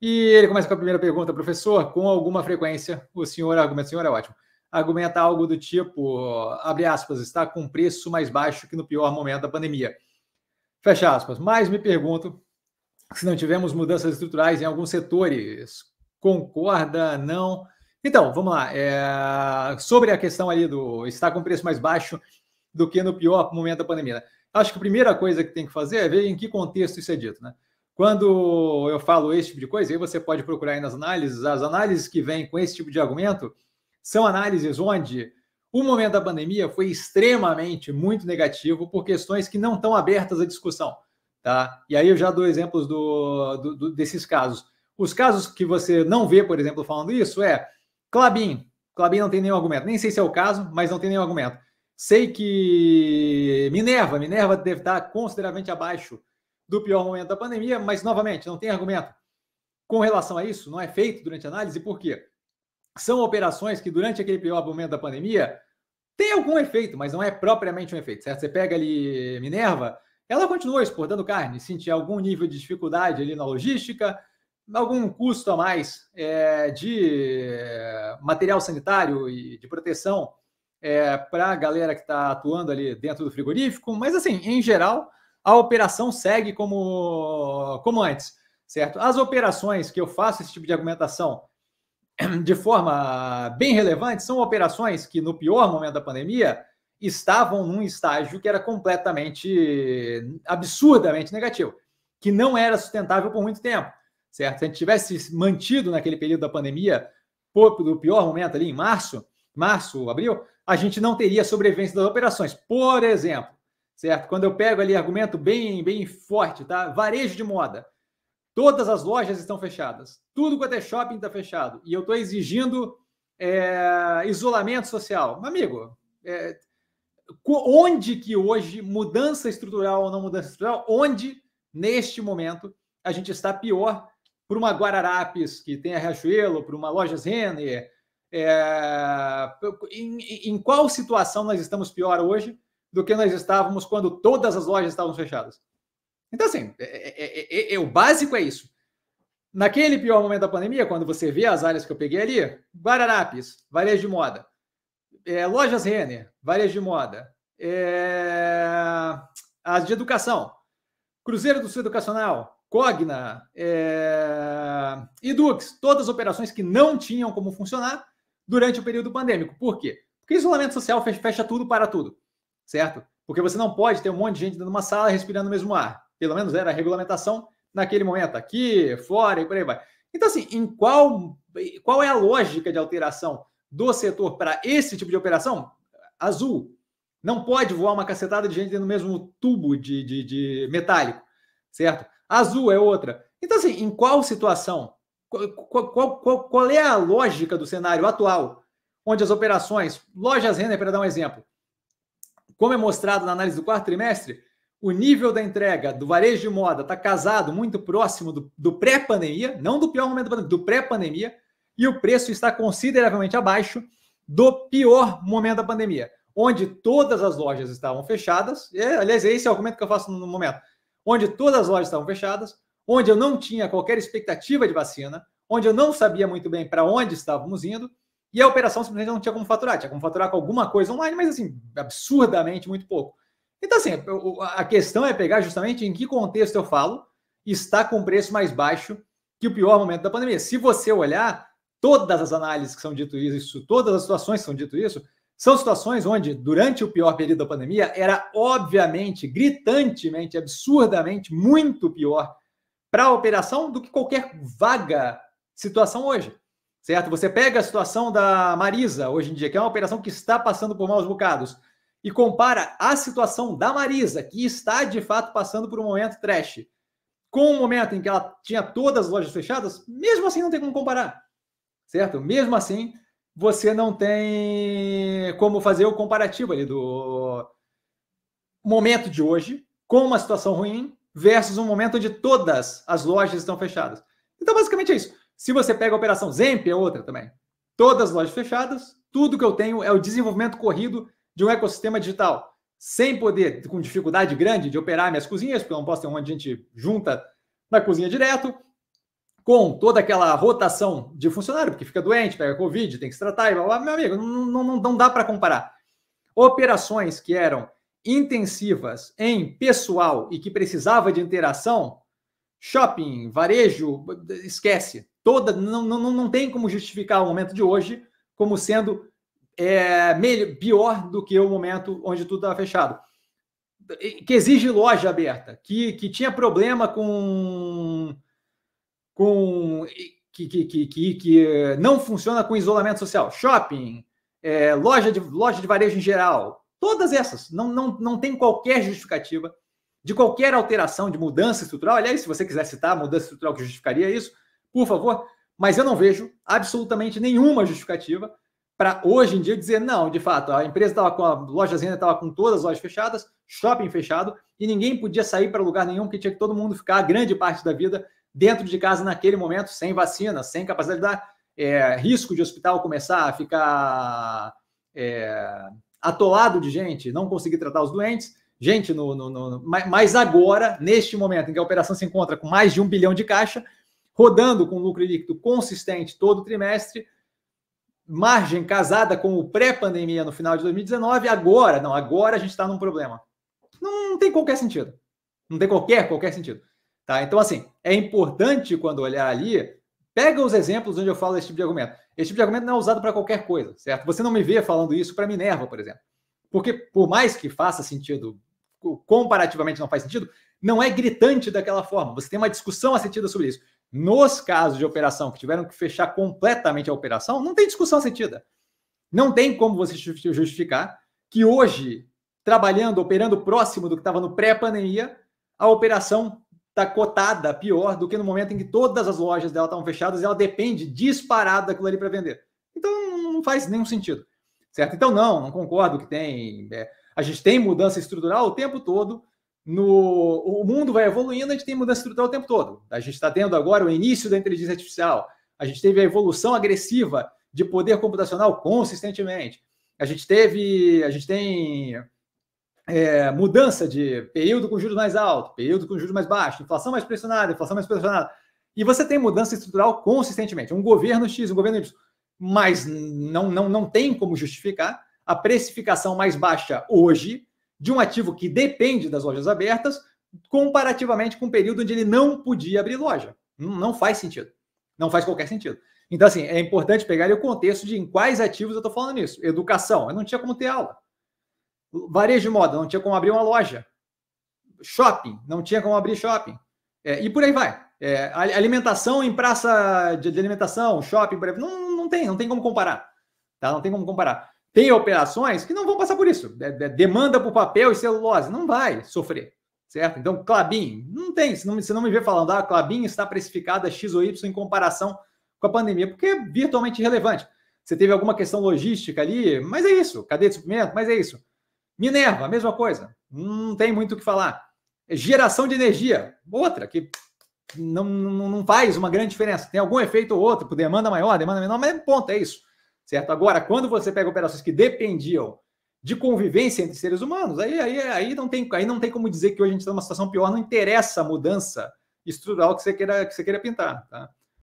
E ele começa com a primeira pergunta, professor, com alguma frequência, o senhor argumenta, o senhor é ótimo, argumenta algo do tipo, abre aspas, está com preço mais baixo que no pior momento da pandemia. Fecha aspas. Mas me pergunto se não tivemos mudanças estruturais em alguns setores. Concorda? Não? Então, vamos lá. É... Sobre a questão ali do está com preço mais baixo do que no pior momento da pandemia. Né? Acho que a primeira coisa que tem que fazer é ver em que contexto isso é dito, né? Quando eu falo esse tipo de coisa, aí você pode procurar aí nas análises, as análises que vêm com esse tipo de argumento são análises onde o momento da pandemia foi extremamente muito negativo por questões que não estão abertas à discussão, tá? E aí eu já dou exemplos do, do, do desses casos. Os casos que você não vê, por exemplo, falando isso é Clabin. Clabin não tem nenhum argumento. Nem sei se é o caso, mas não tem nenhum argumento. Sei que Minerva, Minerva deve estar consideravelmente abaixo do pior momento da pandemia, mas novamente, não tem argumento com relação a isso, não é feito durante a análise, por quê? São operações que durante aquele pior momento da pandemia tem algum efeito, mas não é propriamente um efeito, certo? Você pega ali Minerva, ela continua exportando carne, sentir algum nível de dificuldade ali na logística, algum custo a mais é, de eh, material sanitário e de proteção é, para a galera que está atuando ali dentro do frigorífico, mas assim, em geral, a operação segue como, como antes, certo? As operações que eu faço esse tipo de argumentação de forma bem relevante são operações que, no pior momento da pandemia, estavam num estágio que era completamente, absurdamente negativo, que não era sustentável por muito tempo, certo? Se a gente tivesse mantido naquele período da pandemia, do pior momento ali em março, março, abril, a gente não teria sobrevivência das operações. Por exemplo, certo? Quando eu pego ali argumento bem, bem forte, tá? Varejo de moda. Todas as lojas estão fechadas. Tudo quanto é shopping está fechado. E eu estou exigindo é, isolamento social. amigo, é, onde que hoje, mudança estrutural ou não mudança estrutural, onde, neste momento, a gente está pior para uma Guararapes que tem a Riachuelo, para uma Lojas Renner? É, em, em qual situação nós estamos pior hoje? do que nós estávamos quando todas as lojas estavam fechadas. Então, assim, é é, é, é, é, o básico é isso. Naquele pior momento da pandemia, quando você vê as áreas que eu peguei ali, Guararapes, varejo de moda, é, lojas Renner, varejo de moda, as de educação, Cruzeiro do Sul Educacional, Cogna, é... Edux, todas as operações que não tinham como funcionar durante o período pandêmico. Por quê? Porque isolamento social fecha tudo para tudo certo? Porque você não pode ter um monte de gente numa sala respirando o mesmo ar. Pelo menos era a regulamentação naquele momento, aqui, fora e por aí vai. Então, assim, em qual, qual é a lógica de alteração do setor para esse tipo de operação? Azul. Não pode voar uma cacetada de gente dentro do mesmo tubo de, de, de metálico, certo? Azul é outra. Então, assim, em qual situação? Qual, qual, qual, qual é a lógica do cenário atual, onde as operações, lojas render, para dar um exemplo, como é mostrado na análise do quarto trimestre, o nível da entrega do varejo de moda está casado muito próximo do, do pré-pandemia, não do pior momento da pandemia, do pré-pandemia, e o preço está consideravelmente abaixo do pior momento da pandemia, onde todas as lojas estavam fechadas. E, aliás, esse é o argumento que eu faço no momento. Onde todas as lojas estavam fechadas, onde eu não tinha qualquer expectativa de vacina, onde eu não sabia muito bem para onde estávamos indo e a operação simplesmente não tinha como faturar, tinha como faturar com alguma coisa online, mas assim, absurdamente muito pouco. Então, assim, a questão é pegar justamente em que contexto eu falo está com preço mais baixo que o pior momento da pandemia. Se você olhar, todas as análises que são dito isso, todas as situações que são dito isso, são situações onde, durante o pior período da pandemia, era obviamente, gritantemente, absurdamente, muito pior para a operação do que qualquer vaga situação hoje certo? Você pega a situação da Marisa hoje em dia, que é uma operação que está passando por maus bocados, e compara a situação da Marisa, que está de fato passando por um momento trash, com o momento em que ela tinha todas as lojas fechadas, mesmo assim não tem como comparar, certo? Mesmo assim, você não tem como fazer o comparativo ali do momento de hoje com uma situação ruim versus um momento onde todas as lojas estão fechadas. Então, basicamente é isso. Se você pega a Operação Zemp, é outra também. Todas as lojas fechadas, tudo que eu tenho é o desenvolvimento corrido de um ecossistema digital. Sem poder, com dificuldade grande de operar minhas cozinhas, porque eu não posso ter um monte de gente junta na cozinha direto, com toda aquela rotação de funcionário, porque fica doente, pega Covid, tem que se tratar, e blá, blá, meu amigo, não, não, não dá para comparar. Operações que eram intensivas em pessoal e que precisava de interação, shopping, varejo, esquece toda não, não, não tem como justificar o momento de hoje como sendo é, melhor, pior do que o momento onde tudo estava fechado. Que exige loja aberta, que, que tinha problema com. com que, que, que, que, que não funciona com isolamento social. Shopping, é, loja, de, loja de varejo em geral, todas essas. Não, não, não tem qualquer justificativa de qualquer alteração de mudança estrutural. Aliás, se você quiser citar mudança estrutural que justificaria isso, por favor, mas eu não vejo absolutamente nenhuma justificativa para hoje em dia dizer, não, de fato, a empresa estava com a loja ainda estava com todas as lojas fechadas, shopping fechado, e ninguém podia sair para lugar nenhum, que tinha que todo mundo ficar a grande parte da vida dentro de casa naquele momento, sem vacina, sem capacidade de dar é, risco de hospital começar a ficar é, atolado de gente, não conseguir tratar os doentes, gente no, no, no mas agora, neste momento em que a operação se encontra com mais de um bilhão de caixa, rodando com lucro líquido consistente todo trimestre, margem casada com o pré-pandemia no final de 2019, agora, não, agora a gente está num problema. Não, não, tem qualquer sentido. Não tem qualquer, qualquer sentido. Tá? Então, assim, é importante quando olhar ali, pega os exemplos onde eu falo esse tipo de argumento. Esse tipo de argumento não é usado para qualquer coisa, certo? Você não me vê falando isso para Minerva, por exemplo. Porque, por mais que faça sentido, comparativamente não faz sentido, não é gritante daquela forma. Você tem uma discussão assentida sobre isso. Nos casos de operação que tiveram que fechar completamente a operação, não tem discussão sentida. Não tem como você justificar que hoje, trabalhando, operando próximo do que estava no pré-pandemia, a operação está cotada pior do que no momento em que todas as lojas dela estavam fechadas e ela depende disparado daquilo ali para vender. Então não faz nenhum sentido, certo? Então não, não concordo que tem. É, a gente tem mudança estrutural o tempo todo no, o mundo vai evoluindo, a gente tem mudança estrutural o tempo todo. A gente está tendo agora o início da inteligência artificial, a gente teve a evolução agressiva de poder computacional consistentemente, a gente teve, a gente tem é, mudança de período com juros mais alto, período com juros mais baixo, inflação mais pressionada, inflação mais pressionada. E você tem mudança estrutural consistentemente. Um governo X, um governo Y. Mas não, não, não tem como justificar a precificação mais baixa hoje de um ativo que depende das lojas abertas, comparativamente com o período onde ele não podia abrir loja. Não faz sentido. Não faz qualquer sentido. Então, assim, é importante pegar o contexto de em quais ativos eu estou falando isso. Educação, eu não tinha como ter aula. Varejo de moda, não tinha como abrir uma loja. Shopping, não tinha como abrir shopping. É, e por aí vai. É, alimentação em praça de, alimentação, shopping, por aí, não, não tem, não tem como comparar. Tá? Não tem como comparar. Tem operações que não vão passar por isso. É, é demanda por papel e celulose não vai sofrer, certo? Então, Clabin, não tem. Você não, você não me vê falando, ah, Clabin está precificada X ou Y em comparação com a pandemia, porque é virtualmente irrelevante. Você teve alguma questão logística ali, mas é isso. Cadeia de suprimento, mas é isso. Minerva, a mesma coisa. Hum, não tem muito o que falar. É geração de energia, outra, que não, não, não faz uma grande diferença. Tem algum efeito ou outro, por demanda maior, demanda menor, mas ponto, é isso certo? Agora, quando você pega operações que dependiam de convivência entre seres humanos, aí, aí, aí, não, tem, aí não tem como dizer que hoje a gente está numa situação pior, não interessa a mudança estrutural que você queira, que você queira pintar, tá?